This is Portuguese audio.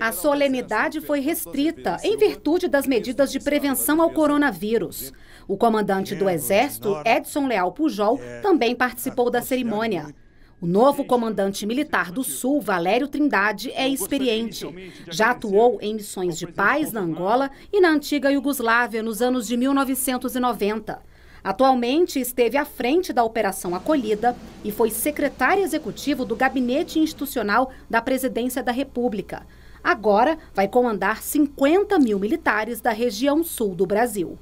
A solenidade foi restrita em virtude das medidas de prevenção ao coronavírus. O comandante do Exército, Edson Leal Pujol, é também participou da cerimônia. O novo comandante né? militar do Sul, Valério Trindade, é experiente. Já atuou em missões de paz na Angola e na antiga Iugoslávia nos anos de 1990. Atualmente esteve à frente da Operação Acolhida e foi secretário executivo do Gabinete Institucional da Presidência da República. Agora vai comandar 50 mil militares da região sul do Brasil.